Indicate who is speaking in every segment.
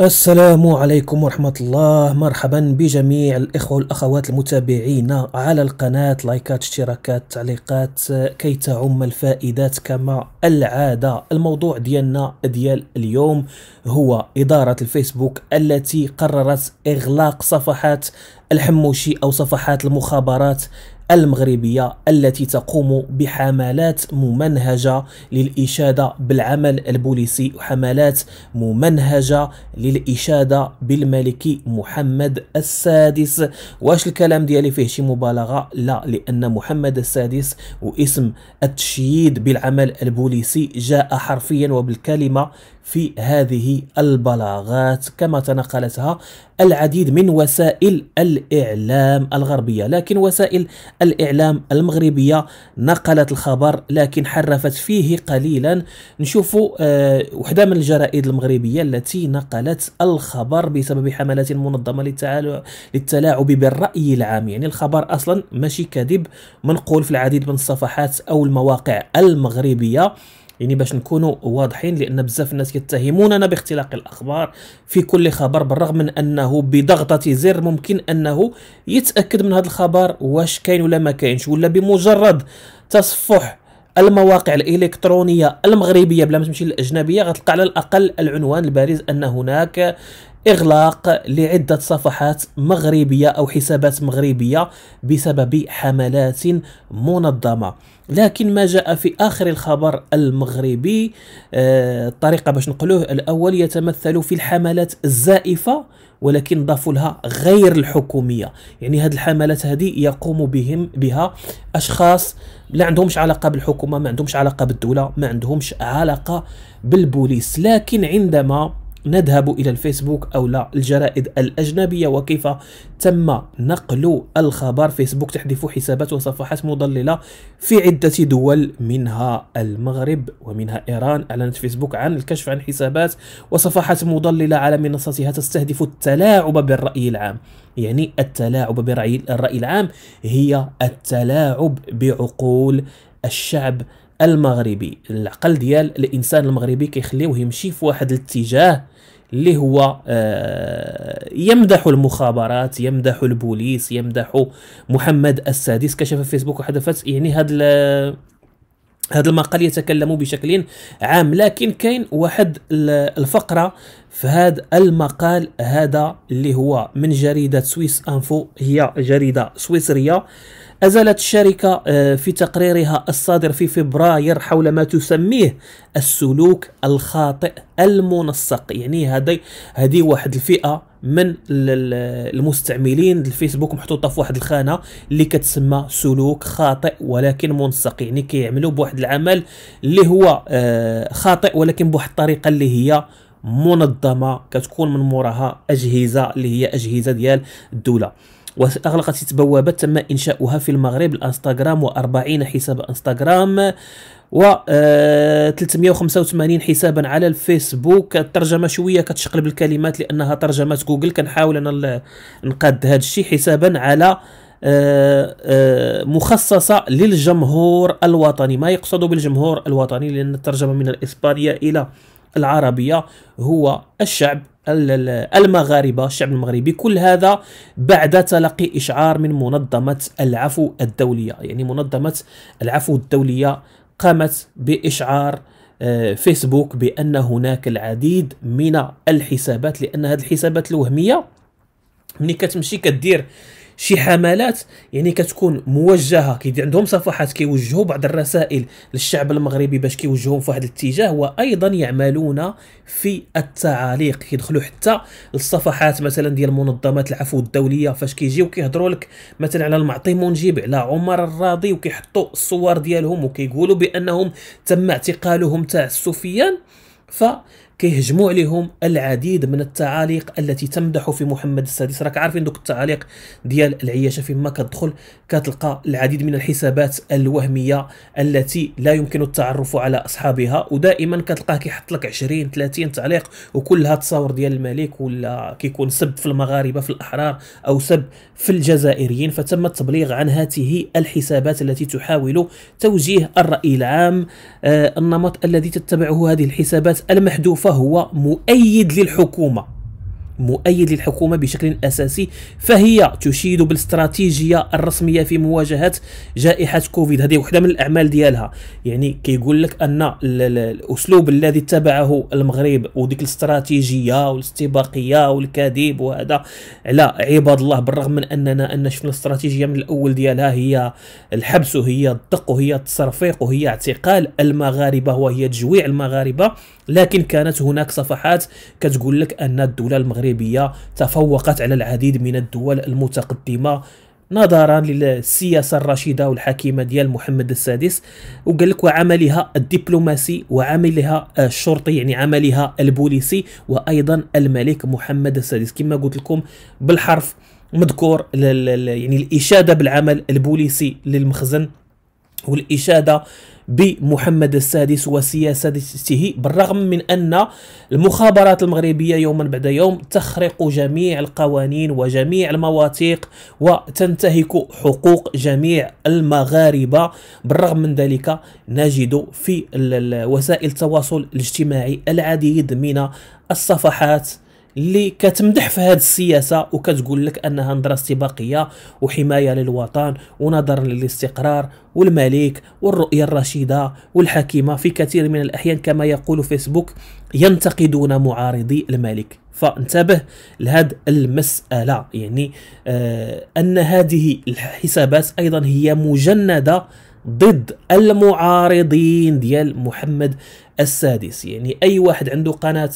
Speaker 1: السلام عليكم ورحمة الله مرحبا بجميع الإخوة والأخوات المتابعين على القناة لايكات اشتراكات تعليقات كي تعم الفائدات كما العادة الموضوع ديالنا ديال اليوم هو إدارة الفيسبوك التي قررت إغلاق صفحات الحموشي أو صفحات المخابرات المغربية التي تقوم بحملات ممنهجة للإشادة بالعمل البوليسي وحملات ممنهجة للإشادة بالملك محمد السادس واش الكلام ديالي فيه شي مبالغة لا لأن محمد السادس واسم التشييد بالعمل البوليسي جاء حرفيا وبالكلمة في هذه البلاغات كما تنقلتها العديد من وسائل الإعلام الغربية لكن وسائل الإعلام المغربية نقلت الخبر لكن حرفت فيه قليلا نشوف آه، وحدة من الجرائد المغربية التي نقلت الخبر بسبب حملات منظمة للتلاعب بالرأي العام يعني الخبر أصلا ماشي كذب منقول في العديد من الصفحات أو المواقع المغربية يعني باش نكونوا واضحين لان بزاف الناس يتهموننا باختلاق الاخبار في كل خبر بالرغم من انه بضغطه زر ممكن انه يتاكد من هذا الخبر واش كاين ولا ما كاينش ولا بمجرد تصفح المواقع الالكترونيه المغربيه بلا ما تمشي للاجنبيه غتلقى على الاقل العنوان البارز ان هناك إغلاق لعدة صفحات مغربية أو حسابات مغربية بسبب حملات منظمة لكن ما جاء في آخر الخبر المغربي آه الطريقة باش نقلوه الأول يتمثل في الحملات الزائفة ولكن ضافوا لها غير الحكوميه يعني هذه الحملات هذه يقوم بهم بها اشخاص لا عندهمش علاقه بالحكومه ما عندهمش علاقه بالدوله ما عندهمش علاقه بالبوليس لكن عندما نذهب إلى الفيسبوك أو لا الجرائد الأجنبية وكيف تم نقل الخبر فيسبوك تحذف حسابات وصفحات مضللة في عدة دول منها المغرب ومنها إيران أعلنت فيسبوك عن الكشف عن حسابات وصفحات مضللة على منصتها تستهدف التلاعب بالرأي العام يعني التلاعب برأي الرأي العام هي التلاعب بعقول الشعب المغربي العقل ديال الانسان المغربي كيخليوه يمشي في واحد الاتجاه اللي هو آه، يمدح المخابرات يمدح البوليس يمدح محمد السادس كشف فيسبوك حدثت يعني هذا هذا المقال يتكلم بشكل عام لكن كاين واحد الفقره في هذا المقال هذا اللي هو من جريده سويس انفو هي جريده سويسريه أزالت الشركة آه، في تقريرها الصادر في فبراير حول ما تسميه السلوك الخاطئ المنسق يعني هذه هذه واحد الفئة من المستعملين الفيسبوك محطوطه في واحد الخانه اللي كتسمى سلوك خاطئ ولكن منسق يعني كيعملوا بواحد العمل اللي هو آه، خاطئ ولكن بواحد الطريقه اللي هي منظمه كتكون من موراها اجهزه اللي هي اجهزه ديال الدوله وأغلقت ست بوابات تم إنشاؤها في المغرب الانستغرام و40 حساب انستغرام و 385 آه، حسابا على الفيسبوك الترجمه شويه كتشقلب الكلمات لانها ترجمات جوجل كنحاول انا نقاد هذا الشيء حسابا على آه، آه، مخصصه للجمهور الوطني ما يقصد بالجمهور الوطني لان الترجمه من الاسبانيه الى العربيه هو الشعب المغاربة الشعب المغربي كل هذا بعد تلقي إشعار من منظمة العفو الدولية يعني منظمة العفو الدولية قامت بإشعار آه، فيسبوك بأن هناك العديد من الحسابات لأن هذه الحسابات الوهمية ملي كتمشي كدير شي حملات يعني كتكون موجهه كيدير عندهم صفحات كيوجهوا بعض الرسائل للشعب المغربي باش كيوجهوهم في واحد الاتجاه وايضا يعملون في التعاليق كيدخلوا حتى للصفحات مثلا ديال منظمات العفو الدوليه فاش كيجيو كيهضروا لك مثلا على المعطي منجيب على عمر الراضي وكيحطوا الصور ديالهم وكيقولوا بانهم تم اعتقالهم تاع السفيان ف كيهجموا عليهم العديد من التعاليق التي تمدح في محمد السادس راك عارفين دوك التعاليق ديال العياشه فيما كتدخل كتلقى العديد من الحسابات الوهميه التي لا يمكن التعرف على اصحابها ودائما كتلقاه كيحط لك 20 30 تعليق وكلها تصاور ديال الملك ولا كيكون سب في المغاربه في الاحرار او سب في الجزائريين فتم التبليغ عن هذه الحسابات التي تحاول توجيه الراي العام آه، النمط الذي تتبعه هذه الحسابات المحذوفه فهو مؤيد للحكومة مؤيد للحكومة بشكل أساسي فهي تشيد بالاستراتيجية الرسمية في مواجهة جائحة كوفيد هذه واحدة من الأعمال ديالها يعني كيقول لك أن الأسلوب الذي اتبعه المغرب وديك الاستراتيجية والاستباقية والكذب وهذا على عباد الله بالرغم من أننا أن شفنا الاستراتيجية من الأول ديالها هي الحبس وهي الدق وهي التصرفيق وهي اعتقال المغاربة وهي تجويع المغاربة لكن كانت هناك صفحات كتقول لك أن الدولة المغربية المغربية تفوقت على العديد من الدول المتقدمة نظرا للسياسة الرشيدة والحكيمة ديال محمد السادس وقال لك وعملها الدبلوماسي وعملها الشرطي يعني عملها البوليسي وأيضا الملك محمد السادس كما قلت لكم بالحرف مذكور يعني الإشادة بالعمل البوليسي للمخزن والإشادة بمحمد السادس وسياسته بالرغم من أن المخابرات المغربية يوما بعد يوم تخرق جميع القوانين وجميع المواثيق وتنتهك حقوق جميع المغاربة بالرغم من ذلك نجد في وسائل التواصل الاجتماعي العديد من الصفحات اللي كتمدح في هذه السياسه وكتقول لك انها نظره استباقيه وحمايه للوطن ونظرا للاستقرار والملك والرؤيه الرشيده والحكيمه في كثير من الاحيان كما يقول فيسبوك ينتقدون معارضي الملك فانتبه لهذه المساله يعني آه ان هذه الحسابات ايضا هي مجنده ضد المعارضين ديال محمد السادس يعني اي واحد عنده قناه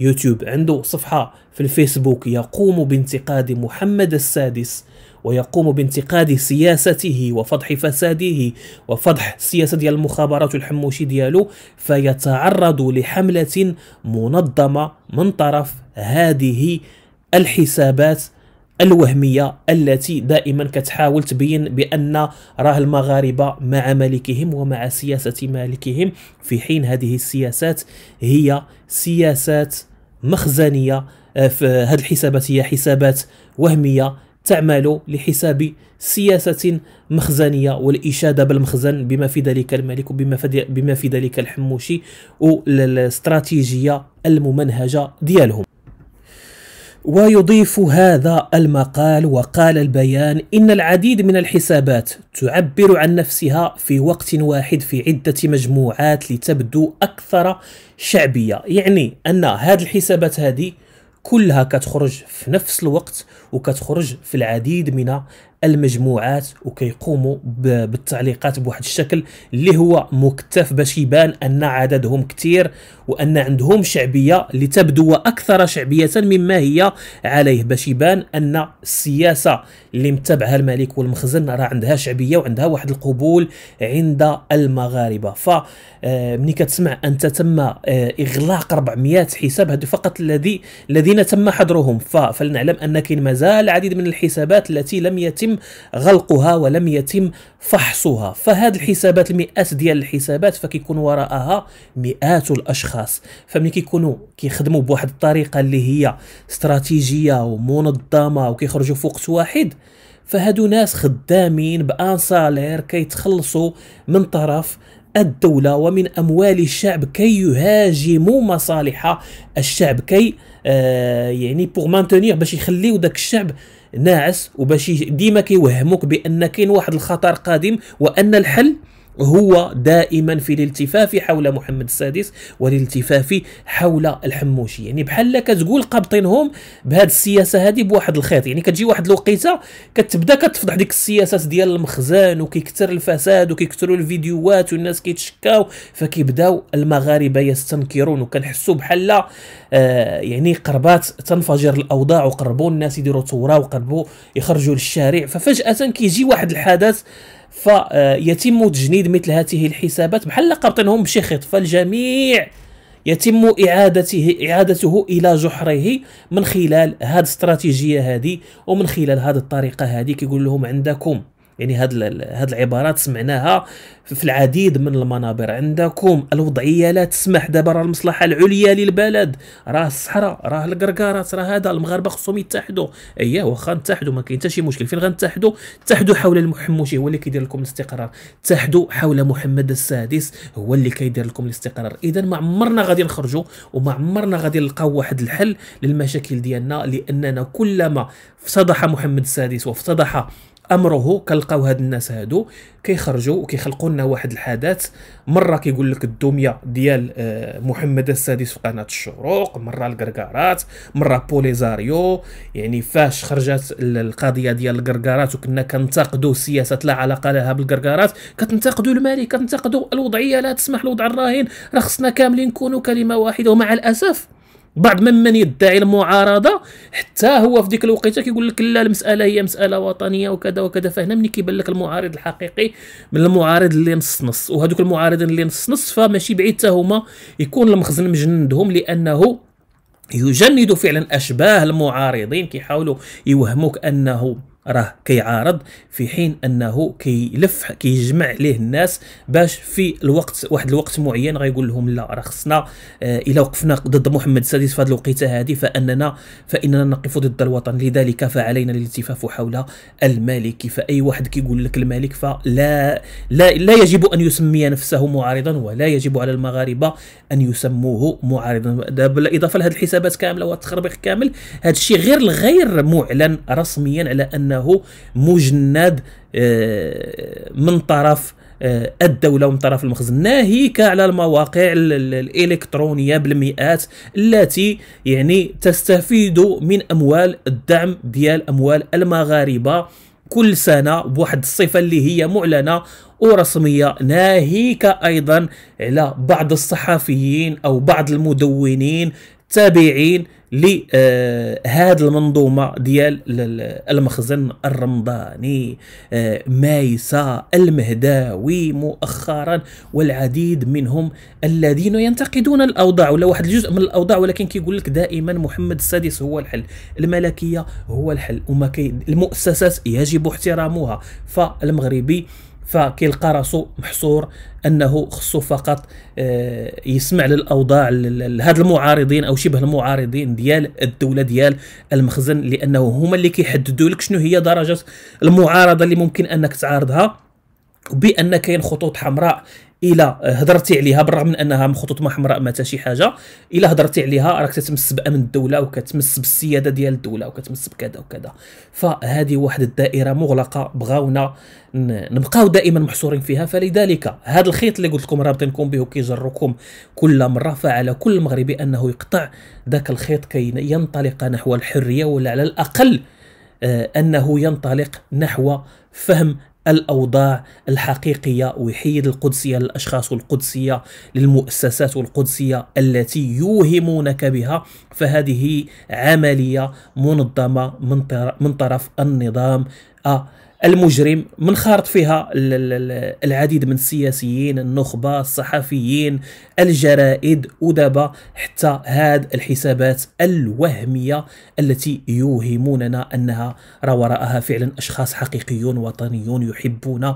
Speaker 1: يوتيوب عنده صفحة في الفيسبوك يقوم بانتقاد محمد السادس ويقوم بانتقاد سياسته وفضح فساده وفضح سياسة ديال المخابرات الحموشي ديالو فيتعرض لحملة منظمة من طرف هذه الحسابات الوهميه التي دائما كتحاول تبين بان راه المغاربه مع ملكهم ومع سياسه مالكهم في حين هذه السياسات هي سياسات مخزنيه آه، في هذه الحسابات هي حسابات وهميه تعمل لحساب سياسة مخزنية والإشادة بالمخزن بما في ذلك الملك بما في ذلك الحموشي والاستراتيجية الممنهجة ديالهم ويضيف هذا المقال وقال البيان إن العديد من الحسابات تعبر عن نفسها في وقت واحد في عدة مجموعات لتبدو أكثر شعبية يعني أن هذه الحسابات هذه كلها كتخرج في نفس الوقت وكتخرج في العديد من المجموعات وكيقوموا بالتعليقات بواحد الشكل اللي هو مكتف باش يبان ان عددهم كثير وان عندهم شعبيه لتبدو اكثر شعبيه مما هي عليه باش يبان ان السياسه اللي متبعها الملك والمخزن راه عندها شعبيه وعندها واحد القبول عند المغاربه ف آه، ملي كتسمع ان تم آه، اغلاق 400 حساب هذا فقط الذي الذين تم حظرهم فلنعلم ان كاين مازال العديد من الحسابات التي لم يتم يتم غلقها ولم يتم فحصها فهاد الحسابات المئات ديال الحسابات فكيكون وراءها مئات الاشخاص فملي كيكونوا كيخدموا بواحد الطريقه اللي هي استراتيجيه ومنظمه وكيخرجوا في وقت واحد فهادو ناس خدامين بان سالير كيتخلصوا من طرف الدولة ومن أموال الشعب كي يهاجموا مصالح الشعب كي آه يعني بوغ مانتونيغ باش يخليو داك الشعب ناعس وباش ديما كيوهموك بان كاين واحد الخطر قادم وان الحل هو دائما في الالتفاف حول محمد السادس والالتفاف حول الحموشي يعني بحال كتقول قابطينهم بهذه السياسه هذه بواحد الخيط يعني كتجي واحد الوقيته كتبدا كتفضح ديك السياسات ديال المخزن وكيكثر الفساد وكيكثروا الفيديوهات والناس كيتشكاو فكيبداو المغاربه يستنكرون وكنحسوا بحال آه يعني قربات تنفجر الاوضاع وقربوا الناس يديروا ثوره وقربوا يخرجوا للشارع ففجاه كيجي واحد الحدث فيتم تجنيد مثل هذه الحسابات بحال قابطينهم بشي خيط فالجميع يتم اعادته اعادته الى جحره من خلال هذه الاستراتيجيه هذه ومن خلال هذه الطريقه هذه كيقول لهم عندكم يعني هاد هاد العبارات سمعناها في العديد من المنابر عندكم الوضعيه لا تسمح دابا راه المصلحه العليا للبلد راه الصحراء راه الكركارات راه هذا المغاربه خصهم يتحدوا اييه واخا نتحدوا ما كاين حتى شي مشكل فين غنتحدوا تحدوا حول المحموشي هو اللي كيدير لكم الاستقرار تحدوا حول محمد السادس هو اللي كيدير لكم الاستقرار اذا ما عمرنا غادي نخرجوا وما عمرنا غادي نلقاو واحد الحل للمشاكل ديالنا لاننا كلما افتضح محمد السادس وافتضح امره كلقاو هاد الناس هادو كيخرجوا وكيخلقوا لنا واحد الحدث مره كيقول لك الدميه ديال آه، محمد السادس في قناه الشروق مره الكركارات مره بوليزاريو يعني فاش خرجت القضيه ديال الكركارات وكنا كنتقدوا سياسه لا علاقه لها بالكركارات كتنتقدوا المالي كتنتقدوا الوضعيه لا تسمح لوضع الراهن راه خصنا كاملين نكونوا كلمه واحده ومع الاسف بعض من, من يدعي المعارضه حتى هو في ديك الوقيته كيقول لك لا المساله هي مساله وطنيه وكذا وكذا فهنا ملي كيبان لك المعارض الحقيقي من المعارض اللي نص نص وهذوك المعارضين اللي نص نص فماشي بعيد حتى هما يكون المخزن مجندهم لانه يجند فعلا اشباه المعارضين كيحاولوا يوهموك انه راه كيعارض في حين انه كيلف كيجمع عليه الناس باش في الوقت واحد الوقت معين غيقول لهم لا راه خصنا الى آه، الا وقفنا ضد محمد السادس في هذه الوقيته هذه فاننا فاننا نقف ضد الوطن لذلك فعلينا الالتفاف حول الملك فاي واحد كيقول لك الملك فلا لا لا يجب ان يسمي نفسه معارضا ولا يجب على المغاربه ان يسموه معارضا بالاضافه لهذه الحسابات كامله والتخربيق كامل هذا الشيء غير الغير معلن رسميا على انه انه مجند آه، من طرف آه، الدوله ومن طرف المخزن ناهيك على المواقع الالكترونيه بالمئات التي يعني تستفيد من اموال الدعم ديال اموال المغاربه كل سنه بواحد الصفه اللي هي معلنه ورسميه ناهيك ايضا على بعض الصحفيين او بعض المدونين التابعين لهذه آه، المنظومه ديال المخزن الرمضاني آه، مايسا المهداوي مؤخرا والعديد منهم الذين ينتقدون الاوضاع ولا واحد الجزء من الاوضاع ولكن كيقول لك دائما محمد السادس هو الحل الملكيه هو الحل وما المؤسسات يجب احترامها فالمغربي فكيلقى راسو محصور انه خصو فقط آه، يسمع للاوضاع لهاد المعارضين او شبه المعارضين ديال الدوله ديال المخزن لانه هما اللي كيحددوا لك شنو هي درجه المعارضه اللي ممكن انك تعارضها بان كاين خطوط حمراء الى هضرتي عليها بالرغم من انها من خطوط محمراء حتى شي حاجه الى هضرتي عليها راك تتمس بامن الدوله وكتمس بالسياده ديال الدوله وكتمس بكذا وكذا فهذه واحد الدائره مغلقه بغاونا نبقاو دائما محصورين فيها فلذلك هذا الخيط اللي قلت لكم رابطينكم به وكيجركم كل مره فعلى كل مغربي انه يقطع ذاك الخيط كي ينطلق نحو الحريه ولا على الاقل آه، انه ينطلق نحو فهم الأوضاع الحقيقية ويحيد القدسية للأشخاص والقدسية للمؤسسات والقدسية التي يوهمونك بها فهذه عملية منظمة من طرف النظام آه، المجرم منخرط فيها العديد من السياسيين النخبة الصحفيين الجرائد ودابا حتى هاد الحسابات الوهمية التي يوهموننا أنها وراءها فعلا أشخاص حقيقيون وطنيون يحبون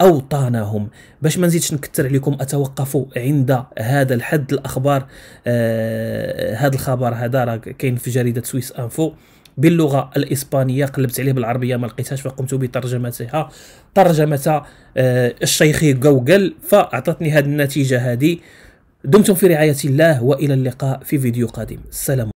Speaker 1: اوطانهم باش ما نزيدش نكتر عليكم اتوقف عند هذا الحد الاخبار آه هذا الخبر هذا راه كاين في جريده سويس انفو باللغه الاسبانيه قلبت عليه بالعربيه ما لقيتهاش فقمت بترجمتها ترجمه آه، الشيخي جوجل فاعطتني هذه النتيجه هذه دمتم في رعايه الله والى اللقاء في فيديو قادم السلام